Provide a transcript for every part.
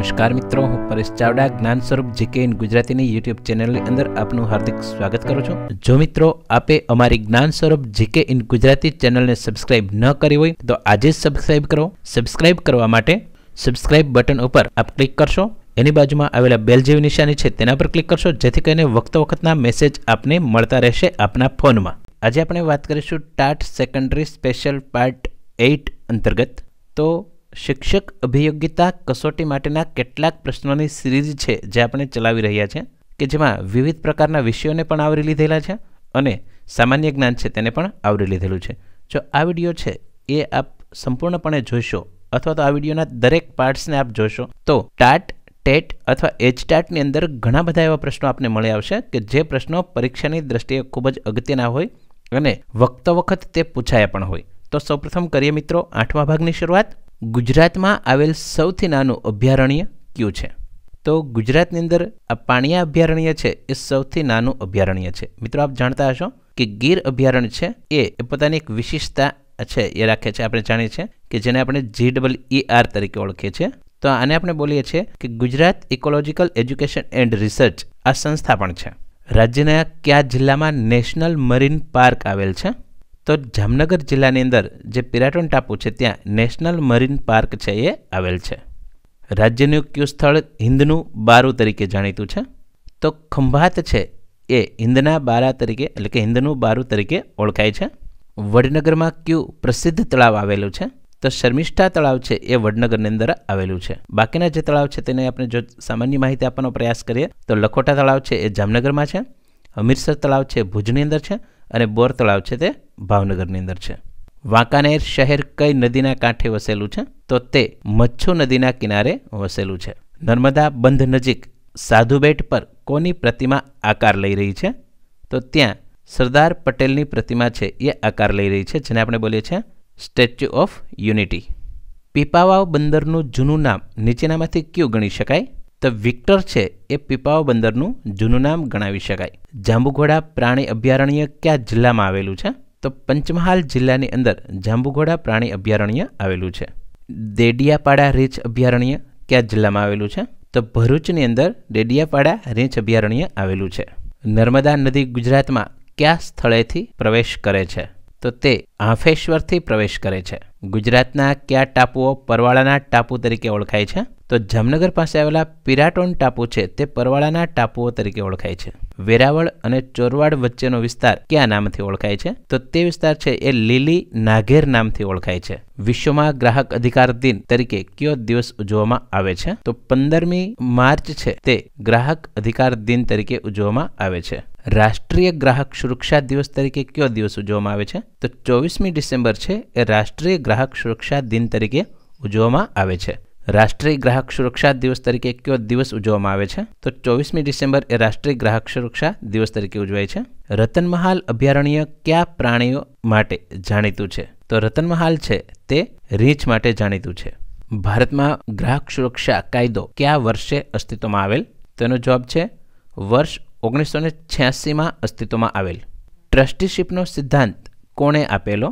નમસ્કાર મિત્રો હું પરેશ ચાવડા જ્ઞાન સ્વરૂપ જીકે ઇન ગુજરાતીની યુટ્યુબ ચેનલની અંદર આપનું હાર્દિક સ્વાગત કરું છું જો મિત્રો આપે અમારી જ્ઞાન સ્વરૂપ જીકે ઇન ગુજરાતી ચેનલને સબસ્ક્રાઇબ ન કરી હોય તો આજે જ સબસ્ક્રાઇબ કરો સબસ્ક્રાઇબ કરવા માટે સબસ્ક્રાઇબ બટન ઉપર આપ ક્લિક કરશો એની બાજુમાં આવેલા બેલ જેવી નિશાની છે તેના પર ક્લિક કરશો જેથી કરીને વખત વખતના મેસેજ આપને મળતા રહેશે આપના ફોનમાં આજે આપણે વાત કરીશું TAT secondary special part eight અંતર્ગત તો શિક્ષક અભિયોગ્યતા કસોટી માટેના કેટલાક પ્રશ્નોની સિરીઝ છે જે આપણે ચલાવી રહ્યા છે કે જેમાં વિવિધ પ્રકારના વિષયોને પણ આવરી લીધેલા છે અને સામાન્ય જ્ઞાન છે તેને પણ આવરી લીધેલું છે જો આ વિડીયો છે એ આપ સંપૂર્ણપણે જોશો અથવા તો આ વિડીયોના દરેક પાર્ટ્સને આપ જોશો તો ટાટ ટેટ અથવા એચટાટની અંદર ઘણા બધા એવા પ્રશ્નો આપને મળી આવશે કે જે પ્રશ્નો પરીક્ષાની દ્રષ્ટિએ ખૂબ જ અગત્યના હોય અને વખતો વખત તે પૂછાયા પણ હોય તો સૌપ્રથમ કરીએ મિત્રો આઠમા ભાગની શરૂઆત ગુજરાતમાં આવેલ સૌથી નાનું અભયારણ્ય ક્યું છે તો ગુજરાતની અંદર આ પાણિયા અભયારણ્ય છે એ સૌથી નાનું અભયારણ્ય છે મિત્રો આપ જાણતા હશો કે ગીર અભયારણ્ય છે એ પોતાની એક વિશેષતા છે એ રાખે છે આપણે જાણીએ છીએ કે જેને આપણે જી ડબલ ઈ આર તરીકે ઓળખીએ છીએ તો આને આપણે બોલીએ છીએ કે Gujarat ecological education and research આ સંસ્થા પણ છે રાજ્યના કયા જિલ્લામાં નેશનલ મરીન પાર્ક આવેલ છે તો જામનગર જિલ્લાની અંદર જે પિરાટન ટાપુ છે ત્યાં નેશનલ મરીન પાર્ક છે એ આવેલ છે રાજ્યનું કયું સ્થળ હિંદનું બારું તરીકે જાણીતું છે તો ખંભાત છે એ હિંદના બારા તરીકે એટલે કે હિંદનું બારું તરીકે ઓળખાય છે વડનગરમાં કયું પ્રસિદ્ધ તળાવ આવેલું છે તો શર્મિષ્ઠા તળાવ છે એ વડનગરની અંદર આવેલું છે બાકીના જે તળાવ છે તેને આપણે જો સામાન્ય માહિતી આપવાનો પ્રયાસ કરીએ તો લખોટા તળાવ છે એ જામનગરમાં છે હમીરસર તળાવ છે ભુજની અંદર છે અને બોર તળાવ છે તે ભાવનગરની અંદર છે વાંકાનેર શહેર કઈ નદીના કાંઠે વસેલું છે તો તે મચ્છુ નદીના કિનારે વસેલું છે નર્મદા બંધ નજીક સાધુબેટ પર કોની પ્રતિમા આકાર લઈ રહી છે તો ત્યાં સરદાર પટેલની પ્રતિમા છે એ આકાર લઈ રહી છે જેને આપણે બોલીએ છીએ સ્ટેચ્યુ ઓફ યુનિટી પીપાવાવ બંદરનું જૂનું નામ નીચેનામાંથી કયું ગણી શકાય તો વિક્ટર છે એ પીપાવા બંદરનું જૂનું નામ ગણાવી શકાય જાંબુઘોડા પ્રાણી અભયારણ્ય કયા જિલ્લામાં આવેલું છે તો પંચમહાલ જિલ્લાની અંદર જાંબુઘોડા પ્રાણી અભયારણ્ય આવેલું છે દેડિયાપાડા રીંછ અભયારણ્ય કયા જિલ્લામાં આવેલું છે તો ભરૂચની અંદર દેડિયાપાડા રીંછ અભયારણ્ય આવેલું છે નર્મદા નદી ગુજરાતમાં કયા સ્થળેથી પ્રવેશ કરે છે તો તે હાંફેશ્વરથી પ્રવેશ કરે છે ગુજરાતના કયા ટાપુઓ પરવાળાના ટાપુ તરીકે ઓળખાય છે તો જામનગર પાસે આવેલા પિરાટોન ટાપુ છે તે પરવાળાના ટાપુઓ તરીકે ઓળખાય છે વેરાવળ અને ચોરવાડ વચ્ચેનો વિસ્તાર ક્યાં નામથી ઓળખાય છે તો તે વિસ્તાર છે એ લીલી નાઘેર નામથી ઓળખાય છે વિશ્વમાં ગ્રાહક અધિકાર દિન તરીકે કયો દિવસ ઉજવવામાં આવે છે તો પંદરમી માર્ચ છે તે ગ્રાહક અધિકાર દિન તરીકે ઉજવવામાં આવે છે રાષ્ટ્રીય ગ્રાહક સુરક્ષા દિવસ તરીકે કયો દિવસ ઉજવવામાં આવે છે તો ચોવીસમી ડિસેમ્બર છે એ રાષ્ટ્રીય ગ્રાહક સુરક્ષા દિન તરીકે ઉજવવામાં આવે છે રાષ્ટ્રીય ગ્રાહક સુરક્ષા દિવસ તરીકે કયો દિવસ ઉજવવામાં આવે છે તો ચોવીસમી ડિસેમ્બર એ રાષ્ટ્રીય ગ્રાહક સુરક્ષા દિવસ તરીકે ઉજવાય છે રતનમહાલ અભયારણ્ય કયા પ્રાણીઓ માટે જાણીતું છે તો રતનમહાલ છે તે રીંછ માટે જાણીતું છે ભારતમાં ગ્રાહક સુરક્ષા કાયદો કયા વર્ષે અસ્તિત્વમાં આવેલ તેનો જવાબ છે વર્ષ ઓગણીસો ને છ્યાસીમાં અસ્તિત્વમાં આવેલ ટ્રસ્ટીશીપનો સિદ્ધાંત કોણે આપેલો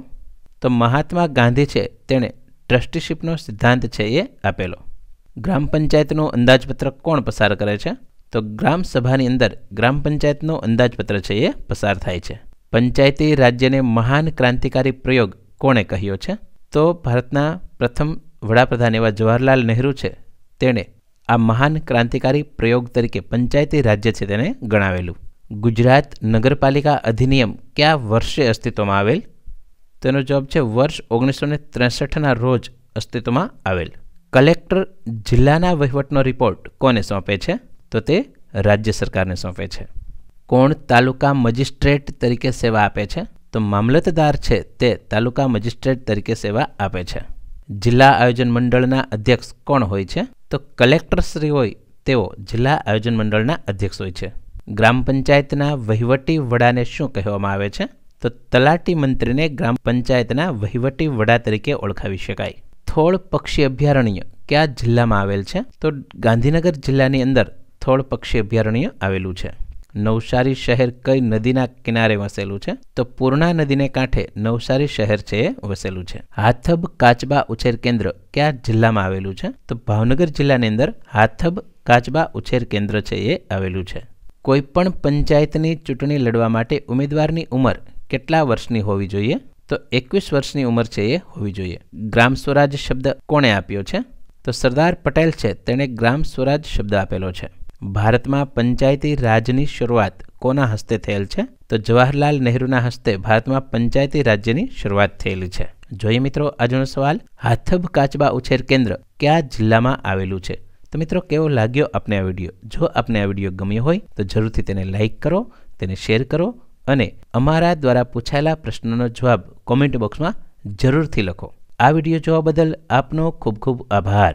તો મહાત્મા ગાંધી છે તેણે ટ્રસ્ટીશીપનો સિદ્ધાંત છે એ આપેલો ગ્રામ પંચાયતનું અંદાજપત્ર કોણ પસાર કરે છે તો ગ્રામ સભાની અંદર ગ્રામ પંચાયતનું અંદાજપત્ર છે એ પસાર થાય છે પંચાયતી રાજ્યને મહાન ક્રાંતિકારી પ્રયોગ કોણે કહ્યો છે તો ભારતના પ્રથમ વડાપ્રધાન એવા જવાહરલાલ નહેરુ છે તેણે આ મહાન ક્રાંતિકારી પ્રયોગ તરીકે પંચાયતી રાજ્ય છે તેને ગણાવેલું ગુજરાત નગરપાલિકા અધિનિયમ કયા વર્ષે અસ્તિત્વમાં આવેલ તેનો જવાબ છે વર્ષ ઓગણીસો ને ત્રેસઠના રોજ અસ્તિત્વમાં આવેલ કલેક્ટર જિલ્લાના વહીવટનો રિપોર્ટ કોને સોંપે છે તો તે રાજ્ય સરકારને સોંપે છે કોણ તાલુકા મજિસ્ટ્રેટ તરીકે સેવા આપે છે તો મામલતદાર છે તે તાલુકા મજિસ્ટ્રેટ તરીકે સેવા આપે છે જિલ્લા આયોજન મંડળના અધ્યક્ષ કોણ હોય છે તો કલેક્ટરશ્રી હોય તેઓ જિલ્લા આયોજન મંડળના અધ્યક્ષ હોય છે ગ્રામ પંચાયતના વહીવટી વડાને શું કહેવામાં આવે છે તો તલાટી મંત્રીને ગ્રામ પંચાયતના વહીવટી વડા તરીકે ઓળખાવી શકાય થોળ પક્ષી અભયારણ્ય કયા જિલ્લામાં આવેલ છે તો ગાંધીનગર જિલ્લાની અંદર થોળ પક્ષી અભયારણ્ય આવેલું છે નવસારી શહેર કઈ નદીના કિનારે વસેલું છે તો પૂર્ણા નદીને કાંઠે નવસારી શહેર છે એ વસેલું છે હાથબ કાચબા ઉછેર કેન્દ્ર કયા જિલ્લામાં આવેલું છે તો ભાવનગર જિલ્લાની અંદર હાથબ કાચબા ઉછેર કેન્દ્ર છે એ આવેલું છે કોઈપણ પંચાયતની ચૂંટણી લડવા માટે ઉમેદવારની ઉંમર કેટલા વર્ષની હોવી જોઈએ તો એકવીસ વર્ષની ઉંમર છે એ હોવી જોઈએ ગ્રામ સ્વરાજ શબ્દ કોણે આપ્યો છે તો સરદાર પટેલ છે તેણે ગ્રામ સ્વરાજ શબ્દ આપેલો છે ભારતમાં પંચાયતી રાજની શરૂઆત કોના હસ્તે થયેલ છે તો જવાહરલાલ નહેરુના હસ્તે ભારતમાં પંચાયતી રાજ્યની શરૂઆત થયેલી છે જોઈએ મિત્રો આજનો સવાલ હાથબ કાચબા ઉછેર કેન્દ્ર કયા જિલ્લામાં આવેલું છે તો મિત્રો કેવો લાગ્યો આપને આ વિડીયો જો આપને આ વિડીયો ગમ્યો હોય તો જરૂરથી તેને લાઇક કરો તેને શેર કરો અને અમારા દ્વારા પૂછાયેલા પ્રશ્નનો જવાબ કોમેન્ટ બોક્સમાં જરૂરથી લખો આ વિડીયો જોવા બદલ આપનો ખૂબ ખૂબ આભાર